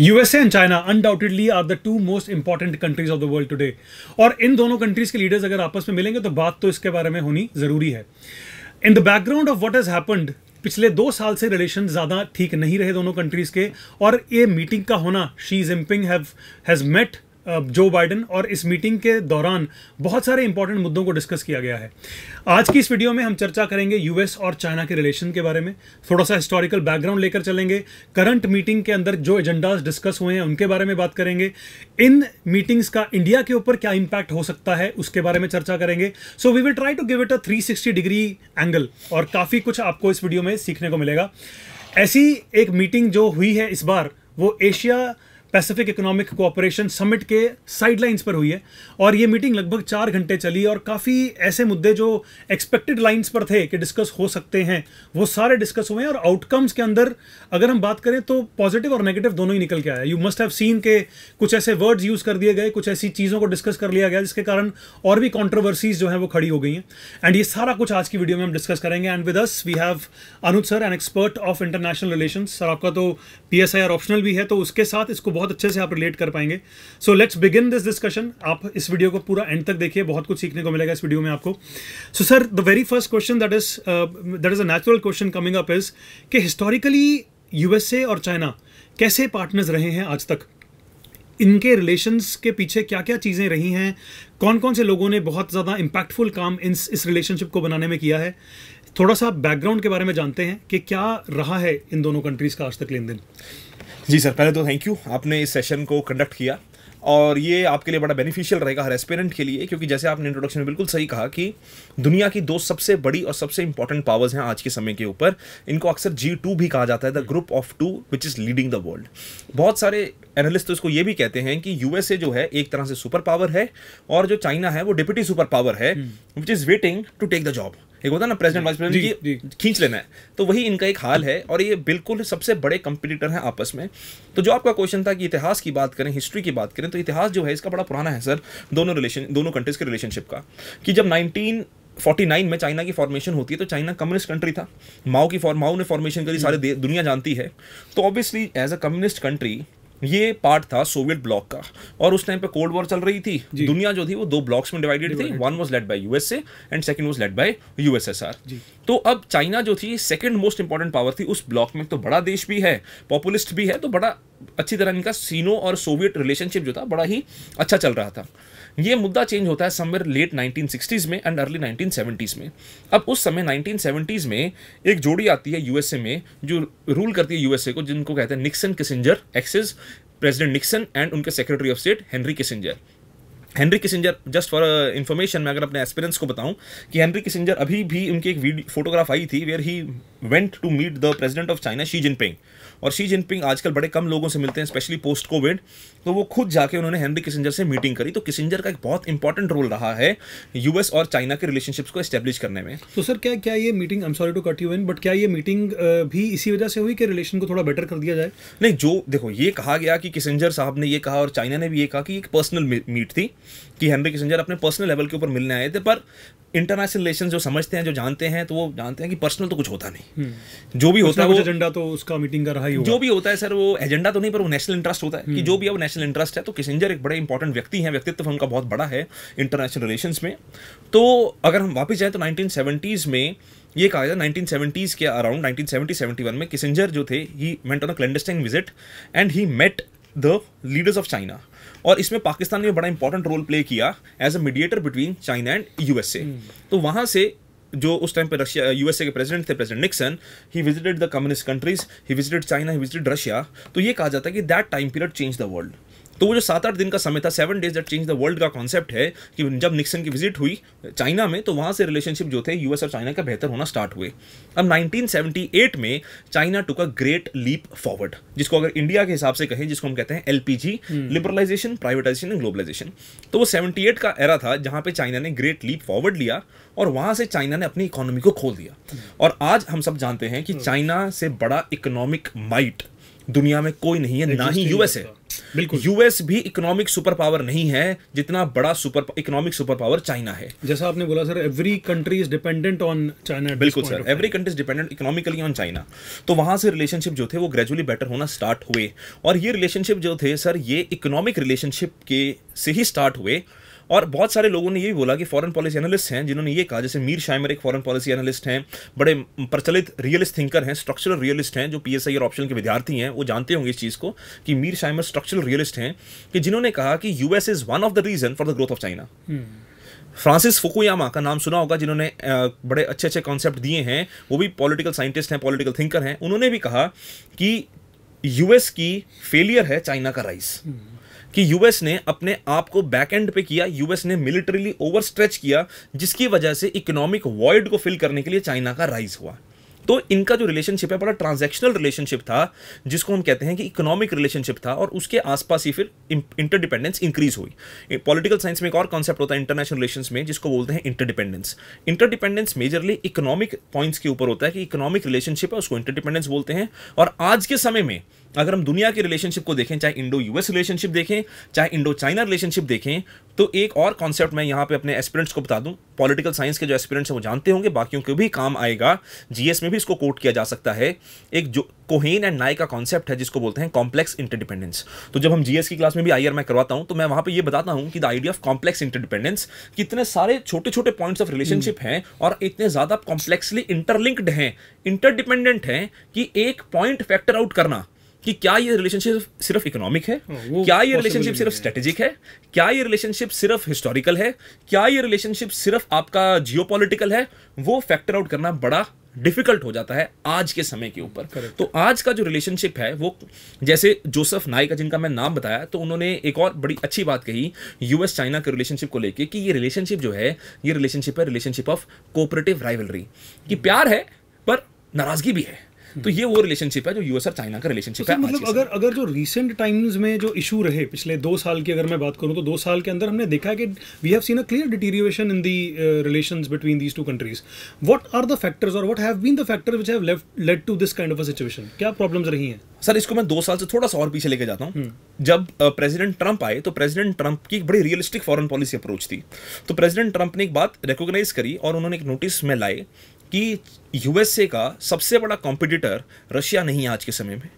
USA and China undoubtedly are the two most important countries of the world today और इन दोनों countries के leaders अगर आपस में मिलेंगे तो बात तो इसके बारे में होनी जरूरी है in the background of what is happened पिछले दो साल से रिलेशन ज़्यादा ठीक नहीं रहे दोनों कंट्रीज़ के और ये मीटिंग का होना Xi Jinping have has met Joe Biden और इस मीटिंग के दौरान बहुत सारे इंपॉर्टेंट मुद्दों को डिस्कस किया गया है आज की इस वीडियो में हम चर्चा करेंगे यूएस और चाइना के रिलेशन के बारे में थोड़ा सा हिस्टोरिकल बैकग्राउंड लेकर चलेंगे करंट मीटिंग के अंदर जो एजेंडाज डिस्कस हुए हैं उनके बारे में बात करेंगे इन मीटिंग्स का इंडिया के ऊपर क्या इंपैक्ट हो सकता है उसके बारे में चर्चा करेंगे so we will try to give it a three degree angle और काफ़ी कुछ आपको इस वीडियो में सीखने को मिलेगा ऐसी एक मीटिंग जो हुई है इस बार वो Asia Pacific Economic Cooperation summit के साइडलाइंस पर हुई है और ये मीटिंग लगभग चार घंटे चली और काफ़ी ऐसे मुद्दे जो एक्सपेक्टेड लाइंस पर थे कि डिस्कस हो सकते हैं वो सारे डिस्कस हुए हैं और आउटकम्स के अंदर अगर हम बात करें तो पॉजिटिव और नेगेटिव दोनों ही निकल के आया यू मस्ट हैव सीन के कुछ ऐसे वर्ड्स यूज़ कर दिए गए कुछ ऐसी चीज़ों को डिस्कस कर लिया गया जिसके कारण और भी कॉन्ट्रोवर्सीज जो है वो खड़ी हो गई हैं एंड ये सारा कुछ आज की वीडियो में हम डिस्कस करेंगे and with us we have Anuj sir an expert of international relation sir आपका तो पी ऑप्शनल भी है तो उसके साथ इसको बहुत अच्छे से आप रिलेट कर पाएंगे so let's begin this discussion आप इस वीडियो को पूरा एंड तक देखिए बहुत कुछ सीखने को मिलेगा इस वीडियो में आपको so sir the very first question that is that is a natural question coming up is कि हिस्टोरिकली यूएसए और चाइना कैसे पार्टनर्स रहे हैं आज तक इनके रिलेशंस के पीछे क्या क्या चीज़ें रही हैं कौन कौन से लोगों ने बहुत ज़्यादा इम्पैक्टफुल काम इन इस रिलेशनशिप को बनाने में किया है थोड़ा सा बैकग्राउंड के बारे में जानते हैं कि क्या रहा है इन दोनों कंट्रीज़ का आज तक लेन देन जी सर पहले तो थैंक यू आपने इस सेशन को कंडक्ट किया और ये आपके लिए बड़ा बेनिफिशियल रहेगा हर एस्पेरेंट के लिए क्योंकि जैसे आपने इंट्रोडक्शन में बिल्कुल सही कहा कि दुनिया की दो सबसे बड़ी और सबसे इंपॉर्टेंट पावर्स हैं आज के समय के ऊपर इनको अक्सर जी टू भी कहा जाता है the group of two which is leading the world बहुत सारे एनालिस्ट तो इसको ये भी कहते हैं कि यूएसए जो है एक तरह से सुपर पावर है और जो चाइना है वो डिप्यूटी सुपर पावर है which is waiting to take the job एक होता है ना प्रेसिडेंट वाइस प्रेसिडेंट की खींच लेना है तो वही इनका एक हाल है और ये बिल्कुल सबसे बड़े कंपटीटर हैं आपस में तो जो आपका क्वेश्चन था कि इतिहास की बात करें हिस्ट्री की बात करें तो इतिहास जो है इसका बड़ा पुराना है सर दोनों रिलेशन दोनों कंट्रीज के रिलेशनशिप का कि जब नाइनटीन 49 में चाइना की फॉर्मेशन होती है तो चाइना कम्युनिस्ट कंट्री था माओ की माओ ने फॉर्मेशन करी सारी हम्म। दुनिया जानती है तो obviously as a communist country ये पार्ट था सोवियत ब्लॉक का और उस टाइम पे कोल्ड वॉर चल रही थी दुनिया जो थी वो दो ब्लॉक्स में डिवाइडेड थी one was led by USA and second was led by USSR तो अब चाइना जो थी सेकंड मोस्ट इंपॉर्टेंट पावर थी उस ब्लॉक में तो बड़ा देश भी है पॉपुलिस्ट भी है तो बड़ा अच्छी तरह इनका सीनो और सोवियत रिलेशनशिप जो था बड़ा ही अच्छा चल रहा था ये मुद्दा चेंज होता है समवेयर लेट 1960s में एंड अर्ली 1970s में अब उस समय 1970s में एक जोड़ी आती है यूएसए में जो रूल करती है यूएसए को जिनको कहते हैं Nixon Kissinger axis President Nixon and उनके secretary of state Henry Kissinger Henry Kissinger just for information मैं अगर अपने एक्सपीरियंस को बताऊं कि हेनरी किसिंजर अभी भी उनकी एक फोटोग्राफ आई थी where he went to meet the president of China Xi Jinping और शी जिनपिंग आजकल बड़े कम लोगों से मिलते हैं स्पेशली पोस्ट कोविड तो वो खुद जाके उन्होंने हेनरी किसिंजर से मीटिंग करी तो किसिंजर का एक बहुत इंपॉर्टेंट रोल रहा है यूएस और चाइना के रिलेशनशिप्स को स्टैब्लिश करने में तो सर क्या क्या ये meeting I am sorry to cut you in but क्या ये मीटिंग uh, भी इसी वजह से हुई कि रिलेशन को थोड़ा बेटर कर दिया जाए नहीं जो देखो ये कहा गया कि किसिंजर साहब ने ये कहा और चाइना ने भी ये कहा कि एक पर्सनल मीट थी कि हेनरी किसिंजर अपने पर्सनल लेवल के ऊपर मिलने आए थे पर इंटरनेशनल रिलेशन जो समझते हैं जो जानते हैं तो वो जानते हैं कि पर्सनल तो कुछ होता नहीं हम्म। तो जो भी होता है वो एजेंडा तो उसका मीटिंग का रहा ही जो भी होता है सर वो एजेंडा तो नहीं पर वो नेशनल इंटरेस्ट होता है कि हम्म। जो भी अब नेशनल इंटरेस्ट है तो किसिंजर एक बड़े इंपॉर्टेंट व्यक्ति हैं व्यक्तित्व उनका बहुत बड़ा है इंटरनेशनल रिलेशन में तो अगर हम वापस जाएँ तो नाइनटीन में ये कहा गया नाइनटीन के अराउंड नाइनटीन सेवेंटी में किसिंजर जो थे he went on a clandestine visit and he met the leaders of China और इसमें पाकिस्तान ने बड़ा इंपॉर्टेंट रोल प्ले किया as a mediator between China and USA तो वहाँ से जो उस टाइम पे रशिया यूएसए के प्रेसिडेंट थे President Nixon he visited the communist countries he visited China he visited Russia तो ये कहा जाता है कि that time period change the world तो वो जो सात आठ दिन का समय था seven days that change the world का कॉन्सेप्ट है कि जब निक्सन की विजिट हुई चाइना में तो वहाँ से रिलेशनशिप जो थे यूएस और चाइना का बेहतर होना स्टार्ट हुए अब 1978 में China took a great leap forward जिसको अगर इंडिया के हिसाब से कहें जिसको हम कहते हैं L liberalisation privatisation and globalisation तो वो सेवेंटी का एरा था जहाँ पे चाइना ने ग्रेट लीप फॉरवर्ड लिया और वहाँ से चाइना ने अपनी इकोनॉमी को खोल दिया हम्म। और आज हम सब जानते हैं कि चाइना हम्म। से बड़ा इकोनॉमिक माइट दुनिया में कोई नहीं है ना ही यूएस है बिल्कुल यूएस भी इकोनॉमिक सुपर पावर नहीं है जितना बड़ा super economic super power China है जैसा आपने बोला sir every country is dependent on China बिल्कुल sir every country is dependent economically on China तो वहां से रिलेशनशिप जो थे वो ग्रेजुअली बेटर होना स्टार्ट हुए और ये रिलेशनशिप जो थे सर ये इकोनॉमिक रिलेशनशिप के से ही स्टार्ट हुए और बहुत सारे लोगों ने ये बोला कि फॉरेन पॉलिसी एनालिस्ट हैं जिन्होंने ये कहा जैसे मीर शाइमर एक फॉरेन पॉलिसी एनालिस्ट हैं बड़े प्रचलित रियलिस्ट थिंकर हैं स्ट्रक्चरल रियलिस्ट हैं जो पी और ऑप्शन के विद्यार्थी हैं वो जानते होंगे इस चीज़ को कि मीर शाइमर स्ट्रक्चरल रियलिस्ट हैं कि जिन्होंने कहा कि US is one of the reason for the growth of China Francis Fukuyama का नाम सुना होगा जिन्होंने बड़े अच्छे अच्छे कॉन्सेप्ट दिए हैं वो भी पॉलिटिकल साइंटिस्ट हैं पॉलिटिकल थिंकर हैं उन्होंने भी कहा कि यूएस की फेलियर है चाइना का राइस hmm. कि यूएस ने अपने आप को बैक एंड पे किया यूएस ने मिलिट्रीली ओवर स्ट्रेच किया जिसकी वजह से इकोनॉमिक वॉइड को फिल करने के लिए चाइना का राइज हुआ तो इनका जो रिलेशनशिप है बड़ा ट्रांजैक्शनल रिलेशनशिप था जिसको हम कहते हैं कि इकोनॉमिक रिलेशनशिप था और उसके आसपास ही फिर इंटरडिपेंडेंस इंक्रीज हुई पॉलिटिकल साइंस में एक और कॉन्सेप्ट होता है इंटरनेशनल रिलेशन में जिसको बोलते हैं interdependence interdependence majorly economic points के ऊपर होता है कि इकोनॉमिक रिलेशनशिप है उसको इंटरडिपेंडेंस बोलते हैं और आज के समय में अगर हम दुनिया की रिलेशनशिप को देखें चाहे इंडो यूएस रिलेशनशिप देखें चाहे इंडो चाइना रिलेशनशिप देखें तो एक और कॉन्सेप्ट मैं यहाँ पे अपने एस्पिरेंट्स को बता दूँ पॉलिटिकल साइंस के जो एस्पिरेंट्स हैं वो जानते होंगे बाकियों के भी काम आएगा जीएस में भी इसको कोट किया जा सकता है एक जो कोहेन एंड नाई का कॉन्सेप्ट है जिसको बोलते हैं कॉम्प्लेक्स इंटरडिपेंडेंस तो जब हम जीएस की क्लास में भी आईआर मैं करवाता हूँ तो मैं वहाँ पर यह बताता हूँ कि the idea of complex interdependence कितने सारे छोटे छोटे पॉइंट्स ऑफ रिलेशनशिप हैं और इतने ज्यादा कॉम्प्लेक्सली इंटरलिंक्ड हैं इंटरडिपेंडेंट हैं कि एक पॉइंट फैक्टर आउट करना कि क्या ये रिलेशनशिप सिर्फ इकोनॉमिक हाँ, है क्या ये रिलेशनशिप सिर्फ स्ट्रेटेजिक है क्या ये रिलेशनशिप सिर्फ हिस्टोरिकल है क्या ये रिलेशनशिप सिर्फ आपका जियो है वो फैक्टर आउट करना बड़ा डिफिकल्ट हो जाता है आज के समय के ऊपर तो आज का जो रिलेशनशिप है वो जैसे जोसेफ नाई का जिनका मैं नाम बताया तो उन्होंने एक और बड़ी अच्छी बात कही यूएस चाइना के रिलेशनशिप को लेके कि ये रिलेशनशिप जो है ये रिलेशनशिप है रिलेशनशिप ऑफ कोऑपरेटिव राइवलरी कि हम्म। प्यार है पर नाराजगी भी है तो ये वो रिलेशनशिप है जो यूएस और चाइना का रिलेशनशिप तो है मतलब अगर अगर जो रिसेंट टाइम्स में जो इशू रहे पिछले दो साल की अगर मैं बात करूँ तो दो साल के अंदर हमने देखा है कि we have seen a clear deterioration in the relation between these two countries what are the factors और what have been the factor which have led to this kind of a situation क्या problems रही हैं sir इसको मैं दो साल से थोड़ा सा और पीछे लेके जाता हूँ हम्म। जब प्रेसिडेंट ट्रंप आए तो प्रेसिडेंट ट्रंप की एक बड़ी रियलिस्टिक फॉरेन पॉलिसी अप्रोच थी तो प्रेसिडेंट ट्रंप ने एक बात रिकॉग्नाइज करी और उन्होंने एक नोटिस में लाए कि यूएसए का सबसे बड़ा कॉम्पिटिटर रशिया नहीं है आज के समय में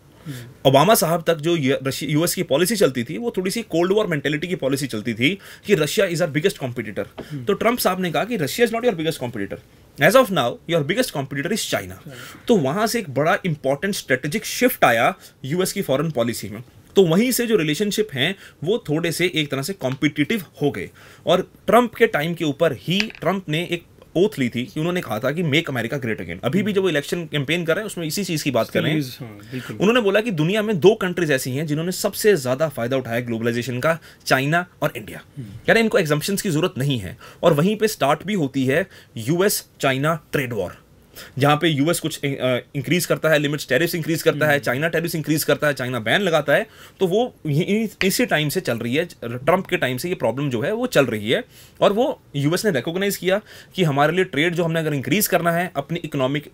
ओबामा साहब तक जो यूएस की पॉलिसी चलती थी वो थोड़ी सी कोल्ड वॉर मेंटेलिटी की पॉलिसी चलती थी कि Russia is our biggest competitor तो ट्रंप साहब ने कहा कि Russia is not your biggest competitor as of now your biggest competitor is China तो वहां से एक बड़ा इंपॉर्टेंट स्ट्रेटेजिक शिफ्ट आया यूएस की फॉरन पॉलिसी में तो वहीं से जो रिलेशनशिप है वो थोड़े से एक तरह से कॉम्पिटिटिव हो गए और ट्रंप के टाइम के ऊपर ही ट्रंप ने एक ओथ ली थी कि उन्होंने कहा था कि मेक अमेरिका ग्रेट अगेन अभी भी जब वो इलेक्शन कैंपेन कर रहे हैं उसमें इसी चीज़ की बात कर रहे हैं हाँ, उन्होंने बोला कि दुनिया में दो कंट्रीज ऐसी हैं जिन्होंने सबसे ज़्यादा फायदा उठाया ग्लोबलाइजेशन का चाइना और इंडिया कह इनको एग्जाम्पन्स की जरूरत नहीं है और वहीं पर स्टार्ट भी होती है यूएस चाइना ट्रेड वॉर जहां पे यूएस कुछ इंक्रीज करता है लिमिट्स टैरिफ्स इंक्रीज करता है चाइना टैरिफ्स इंक्रीज करता है चाइना बैन लगाता है तो वो इसी टाइम से चल रही है ट्रंप के टाइम से ये प्रॉब्लम जो है वो चल रही है और वो यूएस ने रिकोगनाइज़ किया कि हमारे लिए ट्रेड जो हमने अगर इंक्रीज़ करना है अपनी इकोनॉमिक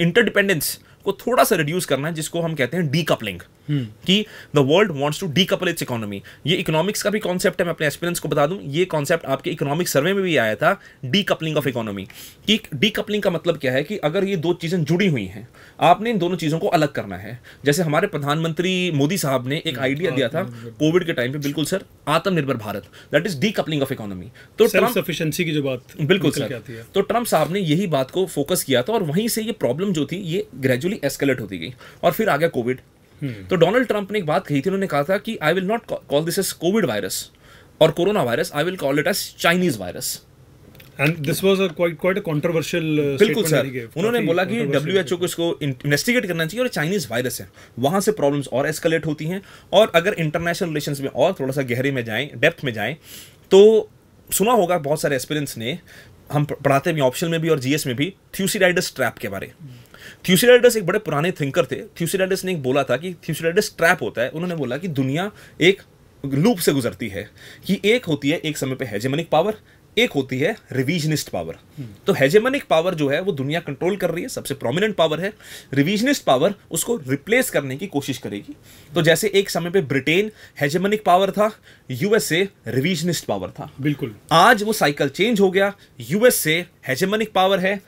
इंटरडिपेंडेंस को थोड़ा सा रिड्यूस करना है जिसको हम कहते हैं डी कपलिंग कि the world wants to decouple its economy ये इकोनॉमिक्स का भी कॉन्सेप्ट है मैं अपने एक्सपीरियंस को बता दूं ये कॉन्सेप्ट आपके इकोनॉमिक सर्वे में भी आया था डीकपलिंग ऑफ इकोनॉमी कि डीकपलिंग का मतलब क्या है कि अगर ये दो चीज़ें जुड़ी हुई हैं आपने इन दोनों चीज़ों को अलग करना है जैसे हमारे प्रधानमंत्री मोदी साहब ने एक आइडिया दिया था कोविड के टाइम पे बिल्कुल sir Aatmanirbhar Bharat that is decoupling of economy तो ट्रम्प की जो बात बिल्कुल सर तो ट्रंप साहब ने यही बात को फोकस किया था और वहीं से ये प्रॉब्लम जो थी ये ग्रेजुअली एस्केलेट होती गई और फिर आ गया कोविड Hmm. तो डोनाल्ड ट्रंप ने एक बात कही थी उन्होंने कहा था कि I will not call this as COVID virus और corona virus I will call it as Chinese virus and this was a quite quite a controversial बिल्कुल सर उन्होंने बोला कि डब्ल्यूएचओ को इसको इन्वेस्टिगेट करना चाहिए और चाइनीज वायरस है वहां से प्रॉब्लम्स और एस्केलेट होती हैं और अगर इंटरनेशनल रिलेशंस में और थोड़ा सा गहरे में जाएं डेप्थ में जाएं तो सुना होगा बहुत सारे एक्सपीरियंस ने हम पढ़ाते भी ऑप्शन में भी और जीएस में भी थ्यूसीडाइडस ट्रैप के बारे में थ्यूसीडाइडस एक बड़े पुराने थिंकर थे थ्यूसीडाइडस ने एक बोला था कि थ्यूसीडाइडस ट्रैप होता है उन्होंने बोला कि दुनिया एक लूप से गुजरती है कि एक होती है एक समय पे हेजेमनिक पावर एक होती है रिविजनिस्ट पावर तो हेजेमनिक पावर जो है वो दुनिया कंट्रोल कर रही है सबसे प्रोमिनेंट पावर है रिविजनिस्ट पावर उसको रिप्लेस करने की कोशिश करेगी तो जैसे एक समय पे ब्रिटेन हेजेमनिक पावर था यूएसए रिविजनिस्ट पावर था बिल्कुल आज वो साइकिल चेंज हो गया यूएसए हेजेमनिक पावर है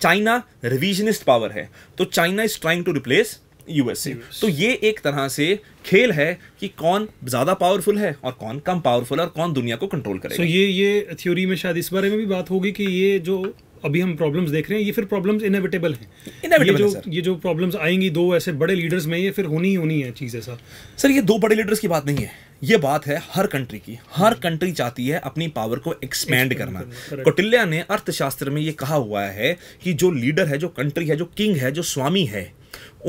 चाइना रिविजनिस्ट पावर है तो China is trying to replace USA तो ये एक तरह से खेल है कि कौन ज़्यादा पावरफुल है और कौन कम पावरफुल है और कौन दुनिया को कंट्रोल करेगा so ये ये थ्योरी में शायद इस बारे में भी बात होगी कि ये जो अभी हम प्रॉब्लम्स देख रहे हैं ये फिर प्रॉब्लम्स इनएविटेबल हैं इनएविटेबल ये जो है ये जो प्रॉब्लम्स आएंगी दो ऐसे बड़े लीडर्स में ये फिर होनी ही होनी है चीज़ ऐसा सर ये दो बड़े लीडर्स की बात नहीं है ये बात है हर कंट्री की हर कंट्री चाहती है अपनी पावर को एक्सपेंड करना कौटिल्या ने अर्थशास्त्र में ये कहा हुआ है कि जो लीडर है जो कंट्री है जो किंग है जो स्वामी है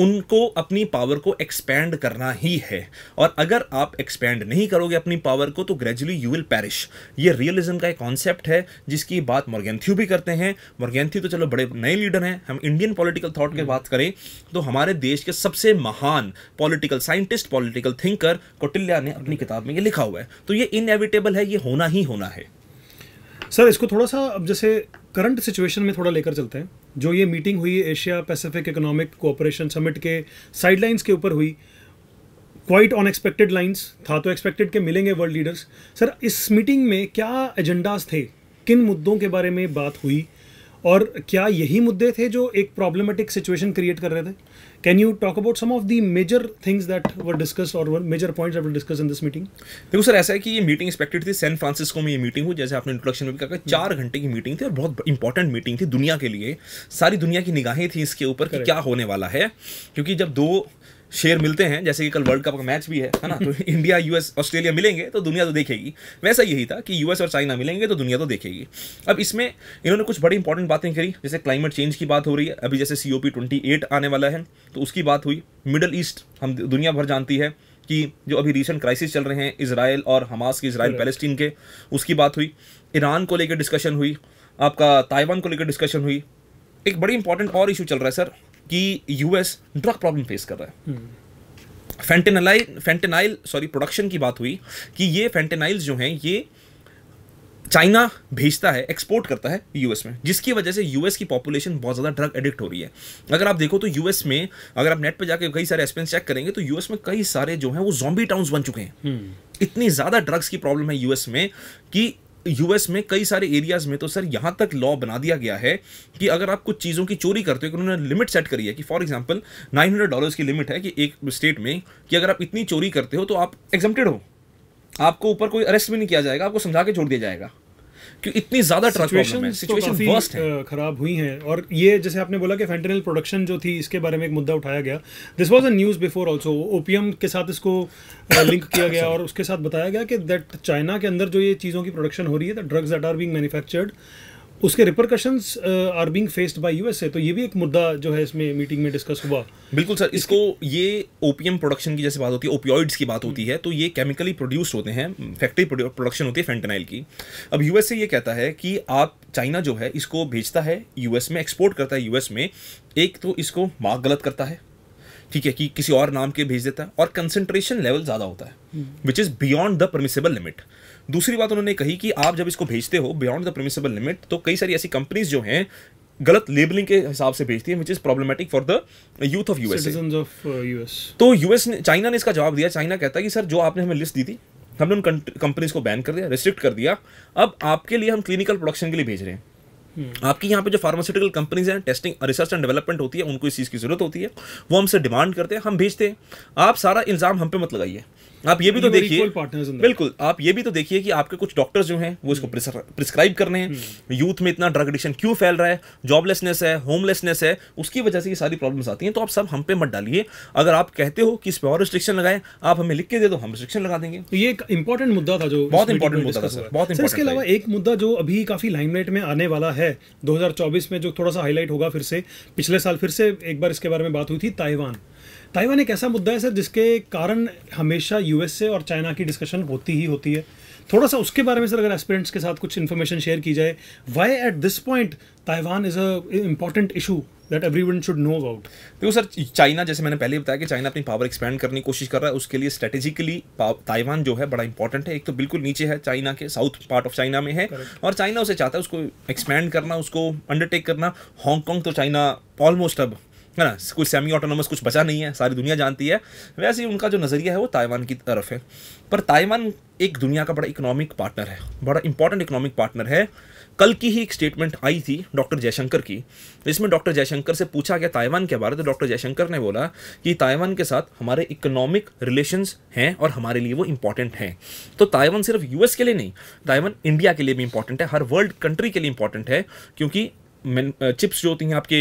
उनको अपनी पावर को एक्सपैंड करना ही है और अगर आप एक्सपेंड नहीं करोगे अपनी पावर को तो ग्रेजुअली यू विल पैरिश ये रियलिज्म का एक कॉन्सेप्ट है जिसकी बात मोर्गेंथ्यू भी करते हैं मोरगेंथ्यू तो चलो बड़े नए लीडर हैं हम इंडियन पॉलिटिकल थाट की हम्म। बात करें तो हमारे देश के सबसे महान political scientist political thinker Kautilya ने अपनी हम्म। किताब में ये लिखा हुआ है तो ये इनएविटेबल है ये होना ही होना है सर इसको थोड़ा सा अब जैसे करंट सिचुएशन में थोड़ा लेकर चलते हैं जो ये मीटिंग हुई Asia Pacific Economic Cooperation summit के साइडलाइंस के ऊपर हुई क्वाइट अनएक्सपेक्टेड लाइंस था तो एक्सपेक्टेड के मिलेंगे वर्ल्ड लीडर्स सर इस मीटिंग में क्या एजेंडाज थे किन मुद्दों के बारे में बात हुई और क्या यही मुद्दे थे जो एक प्रॉब्लमेटिक सिचुएशन क्रिएट कर रहे थे can you talk about some of the major things that were discuss और major points that were discuss in this meeting देखो सर ऐसा है कि ये मीटिंग एक्सपेक्टेड थी सैन फ्रांसिस्को में ये मीटिंग हुई जैसे आपने इंट्रोडक्शन में भी कहा हम्म। चार घंटे की मीटिंग थी और बहुत इंपॉर्टेंट मीटिंग थी दुनिया के लिए सारी दुनिया की निगाहें थी इसके ऊपर कि क्या होने वाला है क्योंकि जब दो शेयर मिलते हैं जैसे कि कल वर्ल्ड कप का मैच भी है है ना तो इंडिया यूएस ऑस्ट्रेलिया मिलेंगे तो दुनिया तो देखेगी वैसा यही था कि यूएस और चाइना मिलेंगे तो दुनिया तो देखेगी अब इसमें इन्होंने कुछ बड़ी इंपॉर्टेंट बातें करी जैसे क्लाइमेट चेंज की बात हो रही है अभी जैसे सी ओ आने वाला है तो उसकी बात हुई मिडल ईस्ट हम दुनिया भर जानती है कि जो अभी रिसेंट क्राइसिस चल रहे हैं इसराइल और हमास के इसराइल पैलेस्टीन के उसकी बात हुई ईरान को लेकर डिस्कशन हुई आपका ताइवान को लेकर डिस्कशन हुई एक बड़ी इंपॉर्टेंट और इशू चल रहा है सर कि यूएस ड्रग प्रॉब्लम फेस कर रहा है फेंटेनाइल फेंटेनाइल सॉरी प्रोडक्शन की बात हुई कि ये फेंटेनाइल जो हैं ये चाइना भेजता है एक्सपोर्ट करता है यूएस में जिसकी वजह से यूएस की पॉपुलेशन बहुत ज़्यादा ड्रग एडिक्ट हो रही है अगर आप देखो तो यूएस में अगर आप नेट पर जाकर कई सारे एक्सपेंस चेक करेंगे तो यूएस में कई सारे जो हैं वो जॉम्बी टाउन्स बन चुके हैं हम्म। इतनी ज़्यादा ड्रग्स की प्रॉब्लम है यूएस में कि यूएस में कई सारे एरियाज़ में तो सर यहां तक लॉ बना दिया गया है कि अगर आप कुछ चीज़ों की चोरी करते हो उन्होंने लिमिट सेट करी है कि for example nine hundred dollar की लिमिट है कि एक स्टेट में कि अगर आप इतनी चोरी करते हो तो आप एग्जम्प्टेड हो आपको ऊपर कोई अरेस्ट भी नहीं किया जाएगा आपको समझा के छोड़ दिया जाएगा क्यों इतनी ज्यादा सिचुएशन सिचुएशन वर्स्ट है तो खराब हुई हैं और ये जैसे आपने बोला कि फेंटेनल प्रोडक्शन जो थी इसके बारे में एक मुद्दा उठाया गया this was a news before also OPM के साथ इसको लिंक किया गया और उसके साथ बताया गया कि दैट चाइना के अंदर जो ये चीज़ों की प्रोडक्शन हो रही है the drugs that are being manufactured उसके repercussion are being faced by USA तो ये भी एक मुद्दा जो है इसमें मीटिंग में डिस्कस हुआ बिल्कुल सर इसको ये ओपीएम प्रोडक्शन की जैसे बात होती है ओपियोइड्स की बात होती है तो ये केमिकली प्रोड्यूस्ड होते हैं फैक्ट्री प्रोडक्शन होती है फेंटेनाइल की अब यूएसए ये कहता है कि आप चाइना जो है इसको भेजता है यूएस में एक्सपोर्ट करता है यूएस में एक तो इसको मार्क गलत करता है ठीक है कि किसी और नाम के भेज देता है और कंसनट्रेशन लेवल ज़्यादा होता है which is beyond the permissible limit दूसरी बात उन्होंने कही कि आप जब इसको भेजते हो बियॉन्ड द प्रमिसेबल लिमिट तो कई सारी ऐसी कंपनीज जो हैं गलत लेबलिंग के हिसाब से भेजती है which is problematic for the youth of US तो यूएस ने चाइना ने इसका जवाब दिया चाइना कहता है कि सर जो आपने हमें लिस्ट दी थी हमने उन कंपनीज को बैन कर दिया रिस्ट्रिक्ट कर दिया अब आपके लिए हम क्लिनिकल प्रोडक्शन के लिए भेज रहे हैं Hmm. आपकी यहाँ पे जो फार्मास्यूटिकल कंपनीज हैं टेस्टिंग रिसर्च एंड डेवलपमेंट होती है उनको इस चीज़ की जरूरत होती है वो हमसे डिमांड करते हैं हम भेजते हैं आप सारा इल्ज़ाम हम पे मत लगाइए आप ये भी तो देखिए बिल्कुल आप ये भी तो देखिए कि आपके कुछ डॉक्टर्स जो हैं वो इसको प्रिस्क्राइब hmm. कर रहे हैं यूथ hmm. में इतना ड्रग एडिक्शन क्यों फैल रहा है जॉबलेसनेस है होमलेसनेस है उसकी वजह से ये सारी प्रॉब्लम्स आती हैं तो आप सब हम पे मत डालिए अगर आप कहते हो कि इस पर और रिस्ट्रिक्शन लगाएं आप हमें लिख के दे दो हम रिस्ट्रिक्शन लगा देंगे तो ये एक इंपॉर्टेंट मुद्दा था जो बहुत इंपॉर्टेंट मुद्दा था बहुत इसके अलावा एक मुद्दा जो अभी काफ़ी लाइमलाइट में आने वाला है दो में जो थोड़ा सा हाईलाइट होगा फिर से पिछले साल फिर से एक बार इसके बारे में बात हुई थी ताइवान ताइवान एक ऐसा मुद्दा है सर जिसके कारण हमेशा यूएसए और चाइना की डिस्कशन होती ही होती है थोड़ा सा उसके बारे में सर अगर एस्पिरेंट्स के साथ कुछ इन्फॉर्मेशन शेयर की जाए why at this point Taiwan is a important issue that everyone should know about देखो सर चाइना जैसे मैंने पहले बताया कि चाइना अपनी पावर एक्सपेंड करने की कोशिश कर रहा है उसके लिए स्ट्रेटेजिकली ताइवान जो है बड़ा इंपॉर्टेंट है एक तो बिल्कुल नीचे है चाइना के साउथ पार्ट ऑफ चाइना में है Correct. और चाइना उसे चाहता है उसको एक्सपेंड करना उसको अंडरटेक करना हांगकॉन्ग तो चाइना ऑलमोस्ट अब है ना कुछ सेमी ऑटोनोमस कुछ बचा नहीं है सारी दुनिया जानती है वैसे ही उनका जो नज़रिया है वो ताइवान की तरफ है पर ताइवान एक दुनिया का बड़ा इकोनॉमिक पार्टनर है बड़ा इंपॉर्टेंट इकोनॉमिक पार्टनर है कल की ही एक स्टेटमेंट आई थी डॉक्टर जयशंकर की जिसमें डॉक्टर जयशंकर से पूछा गया ताइवान के बारे में तो डॉक्टर जयशंकर ने बोला कि ताइवान के साथ हमारे इकोनॉमिक रिलेशंस हैं और हमारे लिए वो इंपॉर्टेंट हैं तो ताइवान सिर्फ यूएस के लिए नहीं ताइवान इंडिया के लिए भी इंपॉर्टेंट है हर वर्ल्ड कंट्री के लिए इंपॉर्टेंट है क्योंकि चिप्स जो होती हैं आपके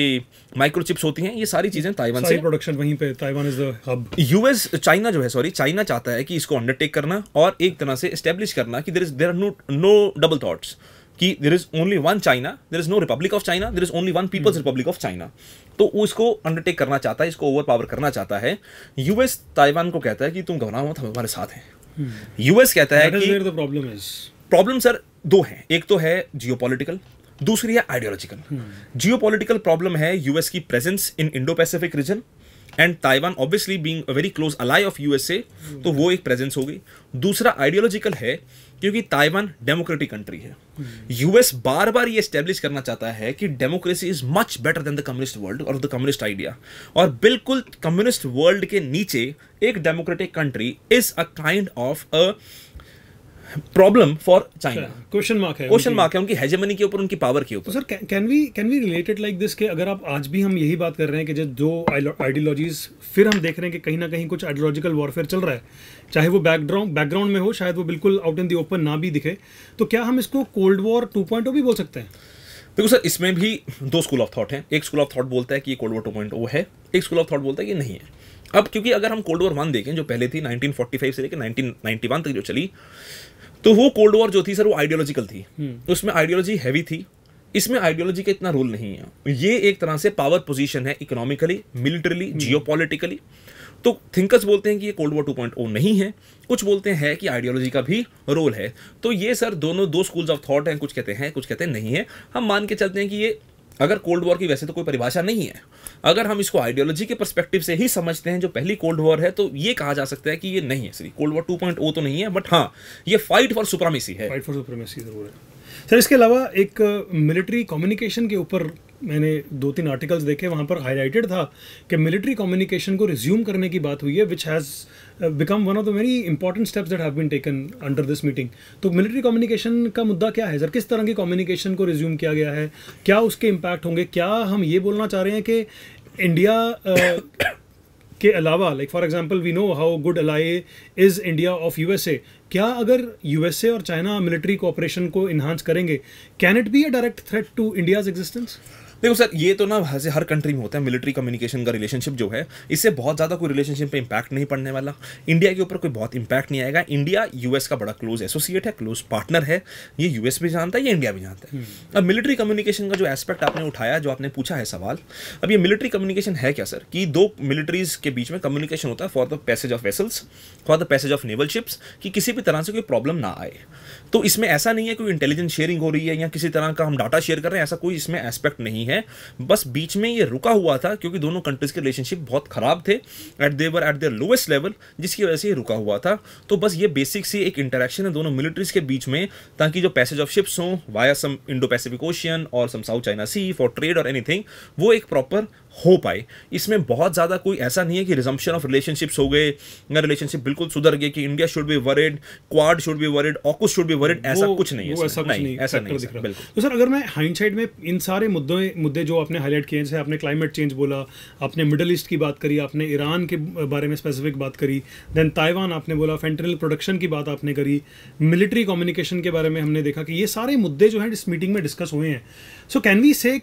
माइक्रो चिप्स होती हैं ये सारी चीज़ें ताइवान से प्रोडक्शन वहीं पे Taiwan is hub US China जो है सॉरी चाइना चाहता है कि इसको अंडरटेक करना और एक तरह से इस्टेब्लिश करना कि there is there are no no double thoughts कि there is only one China there is no Republic of China there is only one People's Republic of China तो वो इसको अंडरटेक करना चाहता है इसको ओवर पावर करना चाहता है यूएस ताइवान को कहता है कि तुम घबरा मत हम हमारे साथ हैं यूएस hmm. कहता है कि प्रॉब्लम सर दो हैं एक तो है जियो दूसरी है आइडियोलॉजिकल जियो प्रॉब्लम है यूएस की presence in Indo Pacific region and Taiwan obviously being very close ally of USA तो वो एक प्रेजेंस होगी दूसरा आइडियोलॉजिकल है क्योंकि ताइवान डेमोक्रेटिक कंट्री है यूएस hmm. बार बार ये स्टेब्लिश करना चाहता है कि democracy is much better than the communist world और द कम्युनिस्ट आइडिया और बिल्कुल कम्युनिस्ट वर्ल्ड के नीचे एक democratic country is a kind of a problem for China question mark है क्वेश्चन मार्क है उनकी हेजेमनी के ऊपर उनकी पावर के ऊपर sir can we can we related like this के अगर आप आज भी हम यही बात कर रहे हैं कि जब दो आइडियोलॉजीज फिर हम देख रहे हैं कि कहीं ना कहीं कुछ आइडियोलॉजिकल वॉरफेयर चल रहा है चाहे वो बैकग्राउंड बैकग्राउंड में हो शायद वो बिल्कुल आउट इन दी ओपन ना भी दिखे तो क्या हम इसको कोल्ड वॉर टू भी बोल सकते हैं देखो सर इसमें भी दो स्कूल ऑफ थॉट हैं एक स्कूल ऑफ थॉट बोलता है कि ये कोल्ड वॉर टू पॉइंट वो है एक स्कूल ऑफ थॉट बोलता है कि नहीं है अब क्योंकि अगर हम कोल्ड वॉर वन देखें जो पहले थी 1945 से लेकर 1991 तक जो चली तो वो कोल्ड वॉर जो थी सर वो आइडियोलॉजिकल थी हम्म। उसमें आइडियोलॉजी हैवी थी इसमें आइडियोलॉजी का इतना रोल नहीं है ये एक तरह से पावर पोजीशन है इकोनॉमिकली मिलिट्रली जियोपॉलिटिकली तो थिंकर्स बोलते हैं कि ये कोल्ड वॉर टू 2.0 नहीं है कुछ बोलते हैं कि आइडियोलॉजी का भी रोल है तो ये सर दोनों दो स्कूल्स ऑफ थॉट हैं कुछ कहते हैं कुछ कहते हैं नहीं है हम मान के चलते हैं कि ये अगर कोल्ड वॉर की वैसे तो कोई परिभाषा नहीं है अगर हम इसको आइडियोलॉजी के परस्पेक्टिव से ही समझते हैं जो पहली कोल्ड वॉर है तो ये कहा जा सकता है कि ये नहीं है sir cold war two point o तो नहीं है बट हाँ ये फाइट फॉर सुप्रामेसी है फाइट फॉर सुप्रामेसी जरूर है सर इसके अलावा एक मिलिट्री कम्युनिकेशन के ऊपर मैंने दो तीन आर्टिकल्स देखे वहाँ पर हाईलाइटेड था कि मिलिट्री कम्युनिकेशन को रिज्यूम करने की बात हुई है which has become one of the very important steps that have been taken under this meeting तो मिलिट्री कम्युनिकेशन का मुद्दा क्या है सर किस तरह की कम्युनिकेशन को रिज्यूम किया गया है क्या उसके इम्पैक्ट होंगे क्या हम ये बोलना चाह रहे हैं कि इंडिया uh, के अलावा like for example we know how good ally is India of USA क्या अगर यूएसए और चाइना मिलिट्री कोऑपरेशन को इन्हांस करेंगे can it be a direct threat to India's existence देखो सर ये तो ना वैसे हर कंट्री में होता है मिलिट्री कम्युनिकेशन का रिलेशनशिप जो है इससे बहुत ज़्यादा कोई रिलेशनशिप पे इम्पैक्ट नहीं पड़ने वाला इंडिया के ऊपर कोई बहुत इम्पैक्ट नहीं आएगा इंडिया यूएस का बड़ा क्लोज एसोसिएट है क्लोज पार्टनर है ये यूएस भी जानता है ये इंडिया भी जानता है हम्म। अब मिलिट्री कम्युनिकेशन का जो एस्पेक्ट आपने उठाया जो आपने पूछा है सवाल अब ये मिलिट्री कम्युनिकेशन है क्या सर कि दो मिलिट्रीज के बीच में कम्युनिकेशन होता है for the passage of vessels for the passage of naval ships कि किसी भी तरह से कोई प्रॉब्लम ना आए तो इसमें ऐसा नहीं है कोई इंटेलिजेंस शेयरिंग हो रही है या किसी तरह का हम डाटा शेयर कर रहे हैं ऐसा कोई इसमें एस्पेक्ट नहीं है बस बीच में ये रुका हुआ था क्योंकि दोनों कंट्रीज़ के रिलेशनशिप बहुत ख़राब थे at their at their lowest level जिसकी वजह से ये रुका हुआ था तो बस ये बेसिक सी एक इंटरेक्शन है दोनों मिलिट्रीज के बीच में ताकि जो पैसेज ऑफ शिप्स हों via some Indo Pacific ocean और some South China Sea for trade और एनीथिंग वो एक प्रॉपर हो पाए इसमें बहुत ज़्यादा कोई ऐसा नहीं है कि रिजम्पशन ऑफ रिलेशनशिप्स हो गए या रिलेशनशिप बिल्कुल सुधर गए कि India should be worried Quad should be worried AUKUS should be worried ऐसा कुछ नहीं है ऐसा नहीं ऐसा नहीं बिल्कुल तो सर अगर मैं साइड में इन सारे मुद्दों मुद्दे जो आपने हाईलाइट किए जैसे आपने क्लाइमेट चेंज बोला आपने मिडल ईस्ट की बात करी आपने ईरान के बारे में स्पेसिफिक बात करी देन ताइवान आपने बोला फेंटरल प्रोडक्शन की बात आपने करी मिलिट्री कम्युनिकेशन के बारे में हमने देखा कि ये सारे मुद्दे जो हैं इस मीटिंग में डिस्कस हुए हैं सो कैन वी से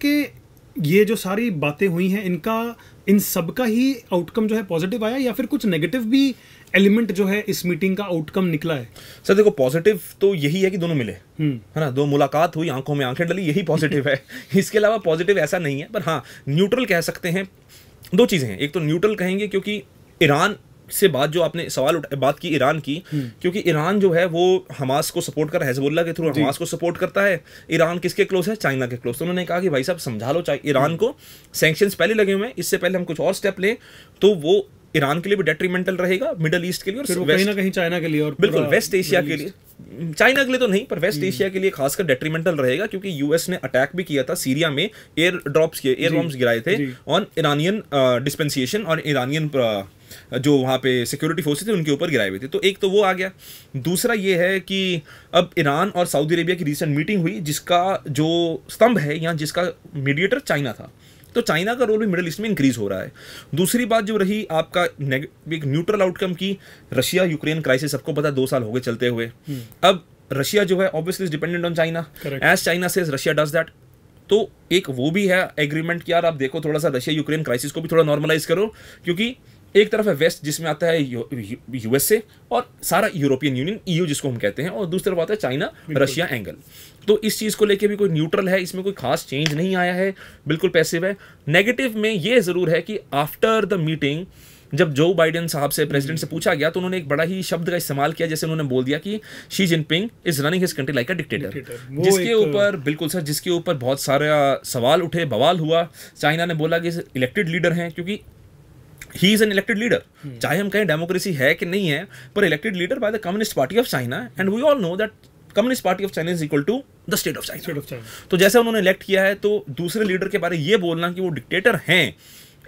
ये जो सारी बातें हुई हैं इनका इन सब का ही आउटकम जो है पॉजिटिव आया या फिर कुछ नेगेटिव भी एलिमेंट जो है इस मीटिंग का आउटकम निकला है सर देखो पॉजिटिव तो यही है कि दोनों मिले हम्म। है ना दो मुलाकात हुई आंखों में आंखें डली यही पॉजिटिव है इसके अलावा पॉजिटिव ऐसा नहीं है पर हाँ न्यूट्रल कह सकते हैं दो चीज़ें हैं एक तो न्यूट्रल कहेंगे क्योंकि ईरान से बात जो आपने सवाल बात की ईरान की हम्म। क्योंकि ईरान जो है वो हमास को सपोर्ट कर हैजबुल्ला के थ्रू हमास को सपोर्ट करता है ईरान किसके क्लोज है चाइना के क्लोज तो उन्होंने कहा कि भाई साहब समझा लो ईरान हम्म। को सेंक्शन पहले लगे हुए हैं इससे पहले हम कुछ और स्टेप लें तो वो ईरान के लिए भी डेट्रीमेंटल रहेगा मिडल ईस्ट के लिए और कहीं ना कहीं चाइना के लिए और बिल्कुल वेस्ट एशिया के लिए हम्म, चाइना के लिए तो नहीं पर वेस्ट एशिया के लिए खासकर डेट्रीमेंटल रहेगा क्योंकि यूएस ने अटैक भी किया था सीरिया में एयर ड्रॉप्स किए एयर बॉम्ब गिराए थे ऑन ईरानियन डिस्पेंसिएशन और ईरानियन जो वहाँ पे सिक्योरिटी फोर्सेज थे उनके ऊपर गिराए हुए थे तो एक तो वो आ गया दूसरा ये है कि अब ईरान और सऊदी अरेबिया की रिसेंट मीटिंग हुई जिसका जो स्तंभ है या जिसका मीडिएटर चाइना था तो चाइना का रोल भी मिडल ईस्ट में इंक्रीज हो रहा है दूसरी बात जो रही आपका एक न्यूट्रल आउटकम की रशिया यूक्रेन क्राइसिस सबको पता दो साल हो गए चलते हुए हम्म। अब रशिया जो है obviously is dependent on China as China says Russia does that तो एक वो भी है एग्रीमेंट कि यार आप देखो थोड़ा सा रशिया यूक्रेन क्राइसिस को भी थोड़ा नॉर्मलाइज करो क्योंकि एक तरफ है वेस्ट जिसमें आता है यूएसए और सारा यूरोपियन यूनियन ईयू जिसको हम कहते हैं और दूसरी तरफ आता है चाइना रशिया एंगल तो इस चीज़ को लेके भी कोई न्यूट्रल है इसमें कोई खास चेंज नहीं आया है बिल्कुल पैसिव है नेगेटिव में ये ज़रूर है कि आफ्टर द मीटिंग जब जो बाइडेन साहब से प्रेसिडेंट से हम्म। पूछा गया तो उन्होंने एक बड़ा ही शब्द का इस्तेमाल किया जैसे उन्होंने बोल दिया कि Xi Jinping is running his country like a dictator जिसके ऊपर बिल्कुल सर जिसके ऊपर बहुत सारा सवाल उठे बवाल हुआ चाइना ने बोला कि इलेक्टेड लीडर हैं क्योंकि he is an elected leader चाहे हम कहें डेमोक्रेसी है कि नहीं है पर elected leader by the Communist Party of China and we all know that Communist Party of China is equal to the state of China तो जैसे उन्होंने इलेक्ट किया है तो दूसरे लीडर के बारे में ये बोलना कि वो डिक्टेटर हैं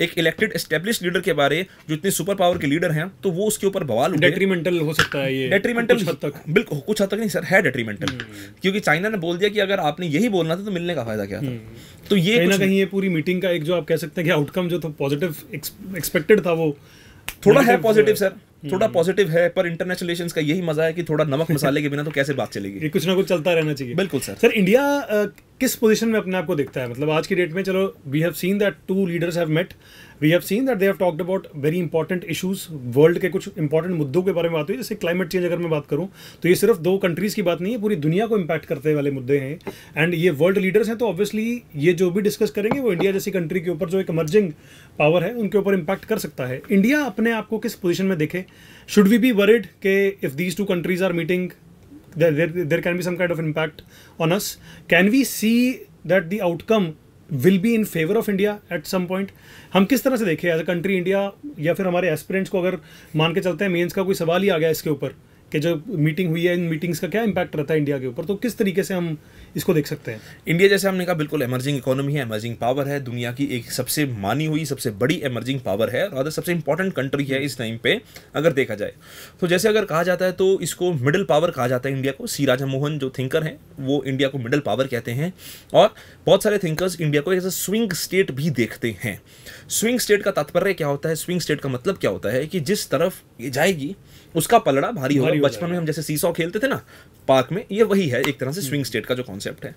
एक इलेक्टेड एस्टेब्लिश लीडर के बारे जो इतने सुपर पावर के लीडर हैं तो वो उसके ऊपर बवाल डेट्रीमेंटल हो सकता है ये डेट्रीमेंटल हद तक बिल्कुल कुछ हद तक नहीं सर है डेट्रीमेंटल हम्म। क्योंकि चाइना ने बोल दिया कि अगर आपने यही बोलना था तो मिलने का फायदा क्या था हम्म। तो ये कहीं ना कहीं ये पूरी मीटिंग का एक जो आप कह सकते हैं कि आउटकम जो था पॉजिटिव एक्सपेक्टेड था वो थोड़ा है पॉजिटिव सर थोड़ा पॉजिटिव हम्म। है पर इंटरनेशनल रिलेशन का यही मजा है कि थोड़ा नमक मसाले के बिना तो कैसे बात चलेगी कुछ ना कुछ चलता रहना चाहिए बिल्कुल सर सर इंडिया किस पोजीशन में अपने आप को देखता है मतलब आज की डेट में चलो we have seen that two leaders have met we have seen that they have talked about very important issues world के कुछ इंपॉर्टेंट मुद्दों के बारे में बात हुई जैसे क्लाइमेट चेंज अगर मैं बात करूँ तो ये सिर्फ दो कंट्रीज़ की बात नहीं है पूरी दुनिया को इम्पैक्ट करते वाले मुद्दे हैं एंड ये वर्ल्ड लीडर्स हैं तो ऑब्वियसली ये जो भी डिस्कस करेंगे वो इंडिया जैसी कंट्री के ऊपर जो एक इमर्जिंग पावर है उनके ऊपर इम्पैक्ट कर सकता है इंडिया अपने आप को किस पोजिशन में देखे should we be worried okay, if these two countries are meeting there, there, there can be some kind of impact on us can we see that the outcome will be in favor of india at some point हम किस तरह से देखें as a country India या फिर हमारे aspirants को अगर मान के चलते हैं मेंस का कोई सवाल ही आ गया इसके ऊपर कि जो मीटिंग हुई है इन मीटिंग्स का क्या इम्पैक्ट रहता है इंडिया के ऊपर तो किस तरीके से हम इसको देख सकते हैं इंडिया जैसे हमने कहा बिल्कुल एमर्जिंग इकोनॉमी है एमर्जिंग पावर है दुनिया की एक सबसे मानी हुई सबसे बड़ी एमर्जिंग पावर है और सबसे इंपॉर्टेंट कंट्री है इस टाइम पे अगर देखा जाए तो जैसे अगर कहा जाता है तो इसको मिडिल पावर कहा जाता है इंडिया को सी राजा मोहन जो थिंकर हैं वो इंडिया को मिडिल पावर कहते हैं और बहुत सारे थिंकर्स इंडिया को एज अ स्विंग स्टेट भी देखते हैं स्विंग स्टेट का तात्पर्य क्या होता है स्विंग स्टेट का मतलब क्या होता है कि जिस तरफ ये जाएगी उसका पलड़ा भारी होगा बचपन में हम जैसे सीसॉ खेलते थे ना पार्क में ये वही है एक तरह से स्विंग स्टेट का जो कॉन्सेप्ट है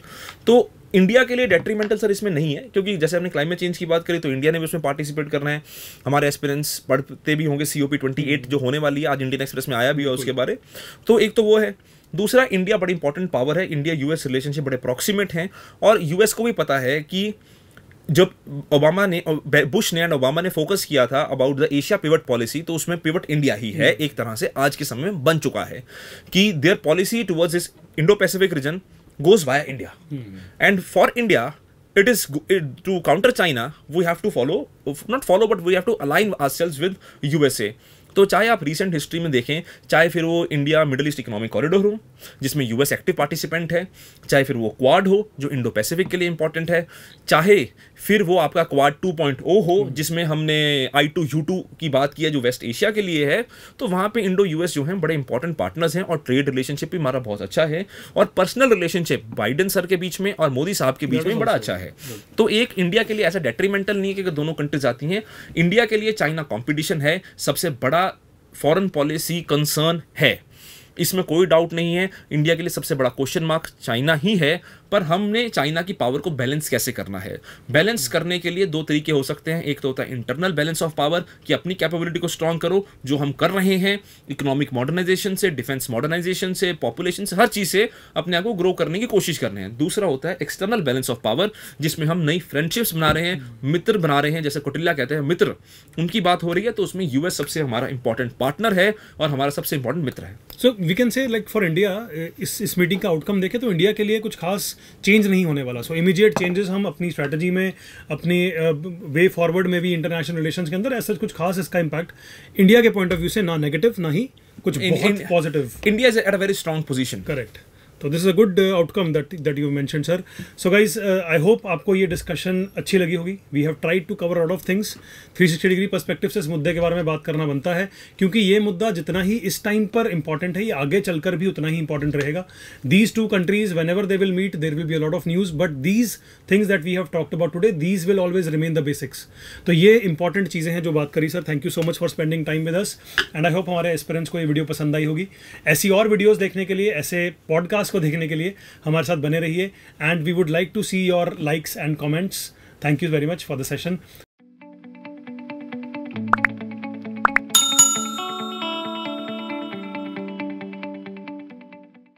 तो इंडिया के लिए डेट्रीमेंटल सर इसमें नहीं है क्योंकि जैसे हमने क्लाइमेट चेंज की बात करी तो इंडिया ने भी उसमें पार्टिसिपेट करना है हमारे एक्सपीरियंस पढ़ते भी होंगे C O P twenty eight जो होने वाली है आज इंडियन एक्सप्रेस में आया भी है उसके बारे तो एक तो वो है दूसरा इंडिया बड़ी इंपॉर्टेंट पावर है इंडिया यूएस रिलेशनशिप बड़े अप्रॉक्सीमेट हैं और यूएस को भी पता है कि जब ओबामा ने बुश ने एंड ओबामा ने फोकस किया था about the Asia pivot policy तो उसमें पिवट इंडिया ही है एक तरह से आज के समय में बन चुका है कि their policy towards this Indo Pacific region goes via India and for India to counter China we have to follow not follow but we have to align are to with U S A तो चाहे आप recent history में देखें चाहे फिर वो India Middle East economic corridor हो जिसमें यूएस एक्टिव पार्टिसिपेंट है चाहे फिर वो क्वाड हो जो इंडो पैसिफिक के लिए इंपॉर्टेंट है चाहे फिर वो आपका क्वाड 2.0 हो हम्म। जिसमें हमने आई टू यू टू की बात की है जो वेस्ट एशिया के लिए है तो वहाँ पे इंडो यूएस जो हैं बड़े इंपॉर्टेंट पार्टनर्स हैं और ट्रेड रिलेशनशिप भी हमारा बहुत अच्छा है और पर्सनल रिलेशनशिप बाइडन सर के बीच में और मोदी साहब के बीच में बड़ा अच्छा है तो एक इंडिया के लिए ऐसा डेट्रीमेंटल नहीं है कि दोनों कंट्रीज आती हैं इंडिया के लिए चाइना कॉम्पिटिशन है सबसे बड़ा फॉरेन पॉलिसी कंसर्न है इसमें कोई डाउट नहीं है इंडिया के लिए सबसे बड़ा क्वेश्चन मार्क चाइना ही है पर हमने चाइना की पावर को बैलेंस कैसे करना है बैलेंस करने के लिए दो तरीके हो सकते हैं एक तो होता है इंटरनल बैलेंस ऑफ पावर कि अपनी कैपेबिलिटी को स्ट्रांग करो जो हम कर रहे हैं इकोनॉमिक मॉडर्नाइजेशन से डिफेंस मॉडर्नाइजेशन से पॉपुलेशन से हर चीज़ से अपने आप को ग्रो करने की कोशिश कर रहे हैं दूसरा होता है एक्सटर्नल बैलेंस ऑफ पावर जिसमें हम नई फ्रेंडशिप्स बना रहे हैं मित्र बना रहे हैं जैसे कुटिल्ला कहते हैं मित्र उनकी बात हो रही है तो उसमें यूएस सबसे हमारा इंपॉर्टेंट पार्टनर है और हमारा सबसे इंपॉर्टेंट मित्र है so so, we can say like for India इस इस मीटिंग का आउटकम देखें तो इंडिया के लिए कुछ खास चेंज नहीं होने वाला सो इमीडिएट चेंजेस हम अपनी स्ट्रैटेजी में अपनी वे uh, फॉरवर्ड में भी इंटरनेशनल रिलेशन के अंदर ऐसा कुछ खास इसका इम्पैक्ट इंडिया के पॉइंट ऑफ व्यू से ना नेगेटिव ना ही कुछ positive India is at a very strong position correct तो this is a good outcome that that you mention sir so guys I hope आपको ये डिस्कशन अच्छी लगी होगी we have tried to cover out of things 360 degree perspective से इस मुद्दे के बारे में बात करना बनता है क्योंकि ये मुद्दा जितना ही इस टाइम पर इंपॉर्टेंट है ये आगे चलकर भी उतना ही इंपॉर्टेंट रहेगा these two countries whenever they will meet there will be a lot of news but these things that we have talked about today these will always remain the basics तो ये इंपॉर्टेंट चीज़ें हैं जो बात करी sir thank you so much for spending time with us and I hope हमारे experience को ये वीडियो पसंद आई होगी ऐसी और वीडियोज़ देखने के लिए ऐसे पॉडकास्ट को देखने के लिए हमारे साथ बने रहिए and we would like to see your likes and comments thank you very much for the session